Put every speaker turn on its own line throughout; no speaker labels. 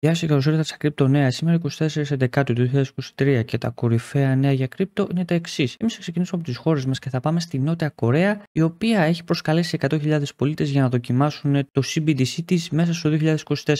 Γεια σα, καλώς ήρθατε στα Crypto Νέα. Σήμερα 24 του 2023 και τα κορυφαία νέα για κρυπτο είναι τα εξής. Εμείς θα ξεκινήσουμε από τις χώρες μας και θα πάμε στη Νότια Κορέα, η οποία έχει προσκαλέσει 100.000 πολίτες για να δοκιμάσουν το CBDC της μέσα στο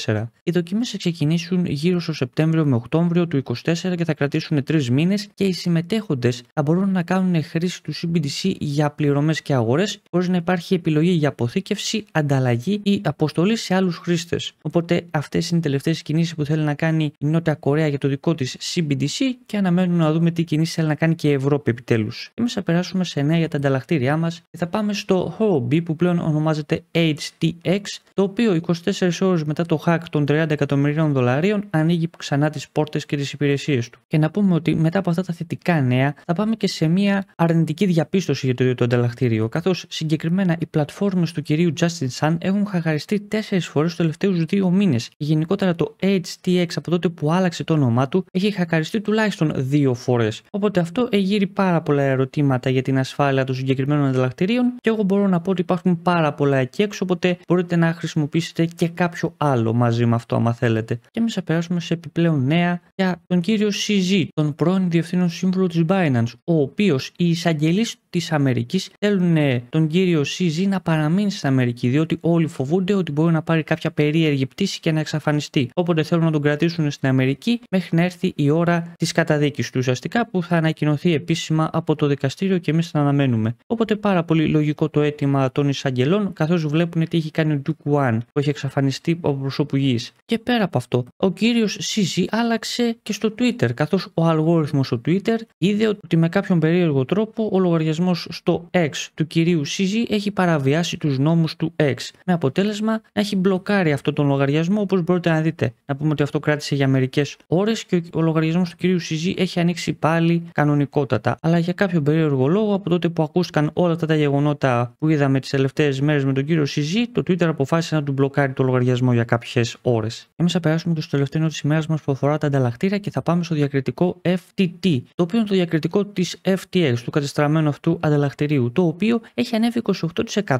2024. Οι δοκιμές θα ξεκινήσουν γύρω στο Σεπτέμβριο με Οκτώβριο του 2024 και θα κρατήσουν 3 μήνες και οι συμμετέχοντες θα μπορούν να κάνουν χρήση του CBDC για πληρωμές και αγορές, χωρίς να υπάρχει επιλογή για αποθήκευση, ανταλλαγή ή αποστολή σε άλλους χρήστες. Οπότε αυτές είναι οι τελευταίες κινήσεις που θέλει να κάνει η Νότια Κορέα για το δικό της CBDC και αναμένουμε να δούμε τι κινήσεις θέλει να κάνει και η Ευρώπη επιτέλους. Εμείς θα περάσουμε σε νέα για τα ανταλλακτήριά μας και θα πάμε στο HOB που πλέον ονομάζεται HTX, το οποίο 24 ώρες μετά το hack των 30 εκατομμυρίων δολαρίων ανοίγει ξανά τις πόρτες και τις υπηρεσίες του. Και να πούμε ότι μετά από αυτά τα θετικά νέα θα πάμε και σε μια αρνητική διαπίστωση για το ίδιο το ανταλλακτήριο, καθώς συγκεκριμένα οι πλατφόρμες του κυρίου Justin Sun έχουν χαχαριστεί 4 φορές τους τελευταίους δύο μήνες. Γενικότερα το HTX από τότε που άλλαξε το όνομά του έχει χακαριστεί τουλάχιστον δύο φορές. Οπότε αυτό εγείρει πάρα πολλά ερωτήματα για την ασφάλεια των συγκεκριμένων ανταλλακτηρίων και εγώ μπορώ να πω ότι υπάρχουν πάρα πολλά εκεί έξω. Οπότε μπορείτε να χρησιμοποιήσετε και κάποιο άλλο μαζί με αυτό, άμα θέλετε. Και εμείς θα περάσουμε σε επιπλέον νέα για τον κύριο CZ, τον πρώην διευθύνων σύμβουλο της Binance, ο οποίος η εισαγγελεί της Αμερικής. Θέλουν τον κύριο Σίζη να παραμείνει στην Αμερική, διότι όλοι φοβούνται ότι μπορεί να πάρει κάποια περίεργη πτήση και να εξαφανιστεί. Όποτε θέλουν να τον κρατήσουν στην Αμερική μέχρι να έρθει η ώρα της καταδίκης του ουσιαστικά που θα ανακοινωθεί επίσημα από το δικαστήριο και εμείς θα αναμένουμε. Οπότε πάρα πολύ λογικό το αίτημα των εισαγγελών, καθώς βλέπουν τι έχει κάνει ο Ντουκ Ουάν που έχει εξαφανιστεί από προσώπου Και πέρα από αυτό, ο κύριος Σίζη άλλαξε και στο Twitter, καθώς ο αλγόριθμος του Twitter είδε ότι με κάποιον περίεργο τρόπο ο λογαριασμός στο X του κυρίου Σίζη έχει παραβιάσει τους νόμους του X. Με αποτέλεσμα να έχει μπλοκάρει αυτό τον λογαριασμό όπως μπορείτε να δείτε. Να πούμε ότι αυτό κράτησε για μερικές ώρες και ο λογαριασμός του κυρίου Σίζη έχει ανοίξει πάλι κανονικότατα. Αλλά για κάποιο περίεργο λόγο από τότε που ακούστηκαν όλα αυτά τα γεγονότα που είδαμε τις τελευταίες μέρες με τον κύριο Σιζή, το Twitter αποφάσισε να του μπλοκάρει το λογαριασμό για κάποιες ώρες. Εμείς θα περάσουμε και στο τελευταίο της ημέρας μας που αφορά τα ανταλλακτήρια και θα πάμε στο διακριτικό FTT, το οποίο είναι το διακριτικό της FTX, του κατεστραμμένου αυτού του ανταλλακτηρίου, το οποίο έχει ανέβει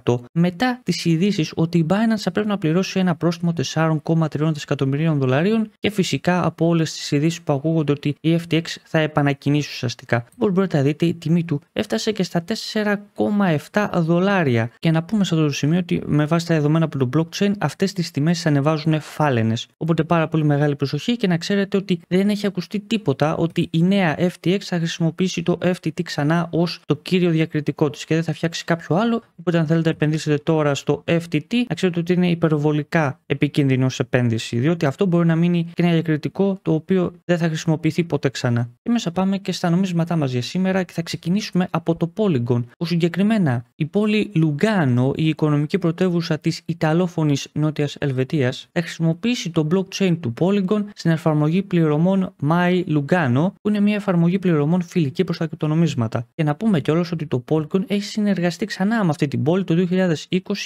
28% μετά τις ειδήσεις ότι η Binance θα πρέπει να πληρώσει ένα πρόστιμο 4,3 δισεκατομμυρίων δολαρίων και φυσικά από όλες τις ειδήσεις που ακούγονται ότι η FTX θα επανακινήσει ουσιαστικά. Όπω μπορείτε να δείτε, η τιμή του έφτασε και στα 4,7 δολάρια. Και να πούμε σε αυτό το σημείο ότι με βάση τα δεδομένα από το blockchain, αυτές τις τιμές ανεβάζουν φάλαινες. Οπότε πάρα πολύ μεγάλη προσοχή και να ξέρετε ότι δεν έχει ακουστεί τίποτα ότι η νέα FTX θα χρησιμοποιήσει το FTT ξανά ως το κύριο κύριο διακριτικό τη και δεν θα φτιάξει κάποιο άλλο. Οπότε, αν θέλετε να επενδύσετε τώρα στο FTT, να ξέρετε ότι είναι υπερβολικά επικίνδυνο επένδυση, διότι αυτό μπορεί να μείνει και ένα διακριτικό το οποίο δεν θα χρησιμοποιηθεί ποτέ ξανά. Και μέσα πάμε και στα νομίσματά μας για σήμερα και θα ξεκινήσουμε από το Polygon, που συγκεκριμένα η πόλη Λουγκάνο, η οικονομική πρωτεύουσα της Ιταλόφωνης Νότιας Ελβετίας, θα χρησιμοποιήσει το blockchain του Polygon στην εφαρμογή πληρωμών My Lugano, που είναι μια εφαρμογή πληρωμών φιλική προς τα κρυπτονομίσματα. Και να πούμε κιόλας ότι το Polygon έχει συνεργαστεί ξανά με αυτή την πόλη το 2020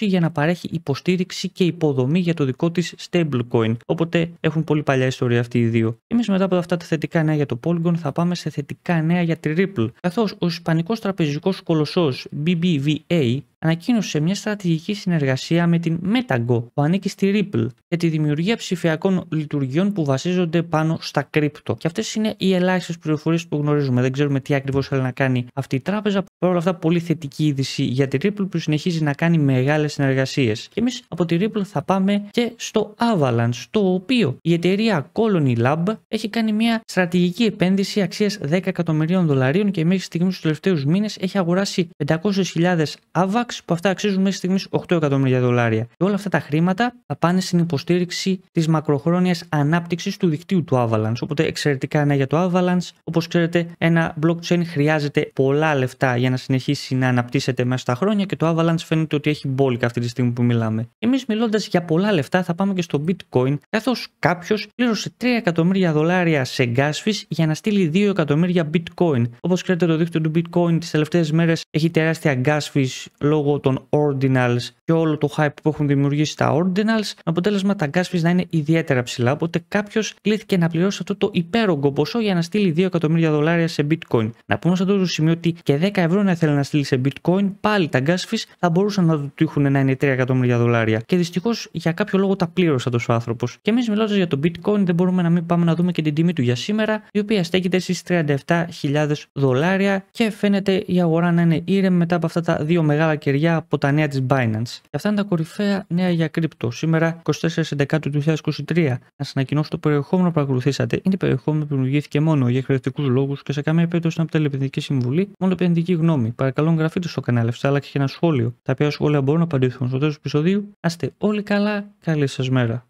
για να παρέχει υποστήριξη και υποδομή για το δικό της stablecoin. Οπότε έχουν πολύ παλιά ιστορία αυτοί οι δύο. Εμείς μετά από αυτά τα θετικά νέα για το Polygon θα πάμε σε θετικά νέα για τη Ripple. Καθώς ο Ισπανικός Τραπεζικός Κολοσσός BBVA ανακοίνωσε μια στρατηγική συνεργασία με την Metago που ανήκει στη Ripple για τη δημιουργία ψηφιακών λειτουργιών που βασίζονται πάνω στα κρύπτο. Και αυτές είναι οι ελάχιστες πληροφορίες που γνωρίζουμε. Δεν ξέρουμε τι ακριβώς θέλει να κάνει αυτή η τράπεζα. Παρ' όλα αυτά, πολύ θετική είδηση για τη Ripple που συνεχίζει να κάνει μεγάλες συνεργασίες. Και εμείς από τη Ripple θα πάμε και στο Avalanche, το οποίο η εταιρεία Colony Lab έχει κάνει μια στρατηγική επένδυση αξίας 10 εκατομμυρίων δολαρίων και μέχρι στιγμής στου τελευταίους μήνες έχει αγοράσει 500.000 AVAX που αυτά αξίζουν μέχρι στιγμής 8 εκατομμύρια δολάρια. Και όλα αυτά τα χρήματα θα πάνε στην υποστήριξη της μακροχρόνιας ανάπτυξης του δικτύου του Avalanche. Οπότε εξαιρετικά νέα για το Avalanche. Όπως ξέρετε, ένα blockchain χρειάζεται πολλά λεφτά για να συνεχίσει να αναπτύσσεται μέσα στα χρόνια και το Avalanche φαίνεται ότι έχει μπόλικα αυτή τη στιγμή που μιλάμε. Εμείς μιλώντας για πολλά λεφτά, θα πάμε και στο Bitcoin, καθώς κάποιος πλήρωσε 3 εκατομμύρια δολάρια σε γκάσφι για να στείλει 2 εκατομμύρια Bitcoin. Όπως ξέρετε, το δίκτυο του Bitcoin τις τελευταίες μέρες έχει τεράστια gas λόγω λόγω των ordinals και όλο το hype που έχουν δημιουργήσει τα ordinals, με αποτέλεσμα τα gas fees να είναι ιδιαίτερα ψηλά. Οπότε κάποιος κλείθηκε να πληρώσει αυτό το υπέρογκο ποσό για να στείλει 2 εκατομμύρια δολάρια σε bitcoin. Να πούμε σε αυτό το σημείο ότι και 10 ευρώ να θέλει να στείλει σε bitcoin, πάλι τα gas fees θα μπορούσαν να του τύχουν να είναι 3 εκατομμύρια δολάρια. Και δυστυχώς για κάποιο λόγο τα πλήρωσε αυτός ο άνθρωπος. Και εμείς μιλώντας για το bitcoin, δεν μπορούμε να μην πάμε να δούμε και την τιμή του για σήμερα, η οποία στέκεται στις 37.000 δολάρια και φαίνεται η αγορά να είναι ήρεμη μετά από αυτά τα δύο μεγάλα κερδίδια από τα νέα της Binance. Και αυτά είναι τα κορυφαία νέα για κρύπτο. Σήμερα, 24 Σεπτεμβρίου του 2023, να σα ανακοινώσω το περιεχόμενο που ακολουθήσατε Είναι περιεχόμενο που δημιουργήθηκε μόνο για χρεωτικού λόγους και σε καμία περίπτωση από την επενδυτική συμβουλή, μόνο επενδυτική γνώμη. Παρακαλώ, εγγραφείτε στο κανάλι αυτό, αλλά και ένα σχόλιο. Τα οποία σχόλια μπορούν να απαντήσουν στο τέλος του επεισοδίου. Άστε όλοι καλά, καλή σας μέρα.